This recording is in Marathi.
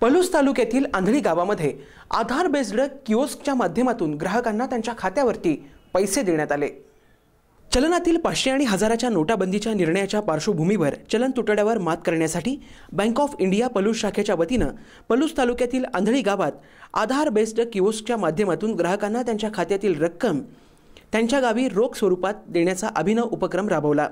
पलूस तालुक्यातील आंधळी गावामध्ये आधार बेस्ड किओस्कच्या माध्यमातून ग्राहकांना त्यांच्या खात्यावरती पैसे देण्यात आले चलनातील पाचशे आणि हजाराच्या नोटाबंदीच्या निर्णयाच्या पार्श्वभूमीवर चलन तुटड्यावर मात करण्यासाठी बँक ऑफ इंडिया पलूस शाखेच्या वतीनं पलूस तालुक्यातील आंधळी गावात आधार बेस्ड किओस्कच्या माध्यमातून ग्राहकांना त्यांच्या खात्यातील रक्कम त्यांच्या गावी रोख स्वरूपात देण्याचा अभिनव उपक्रम राबवला